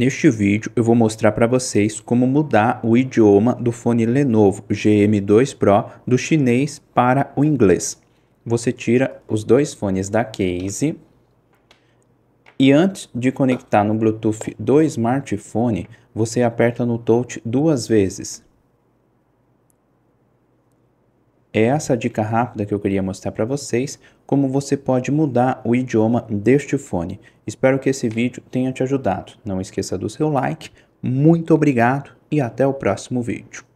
Neste vídeo eu vou mostrar para vocês como mudar o idioma do fone Lenovo GM2 Pro do chinês para o inglês. Você tira os dois fones da case e antes de conectar no Bluetooth do smartphone, você aperta no touch duas vezes É essa dica rápida que eu queria mostrar para vocês como você pode mudar o idioma deste fone. Espero que esse vídeo tenha te ajudado. Não esqueça do seu like, muito obrigado e até o próximo vídeo.